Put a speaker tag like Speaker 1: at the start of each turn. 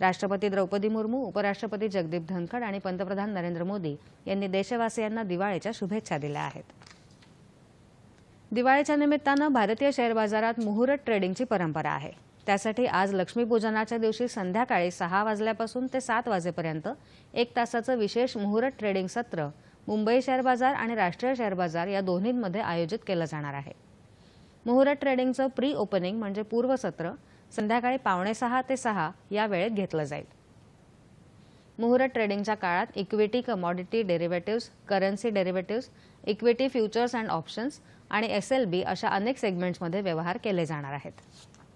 Speaker 1: राष्ट्रपती द्रौपदी मुर्मू उपराष्ट्रपती जगदीप धनखड आणि पंतप्रधान नरेंद्र मोदी यांनी देशवासियांना दिवाळीच्या शुभेच्छा दिल्या आहेत दिवाळीच्या निमित्तानं भारतीय शेअर बाजारात मुहूर्त ट्रेडिंगची परंपरा आहे त्यासाठी आज लक्ष्मीपूजनाच्या दिवशी संध्याकाळी सहा वाजल्यापासून ते सात वाजेपर्यंत एक तासाचं विशेष मुहूर्त ट्रेडिंग सत्र मुंबई शेअर बाजार आणि राष्ट्रीय शेअर बाजार या दोन्हींमध्ये आयोजित केलं जाणार आहे मुहूर्त ट्रेडिंगचं प्री ओपनिंग म्हणजे पूर्वसत्र संध्याकाळी सहा ते सहा या वेळेत घेतलं जाईल मुहूर्त ट्रेडिंगच्या काळात equity commodity derivatives currency derivatives equity futures and options आणि एस अशा अनेक सेगमेंट्समध्ये व्यवहार केले जाणार आहेत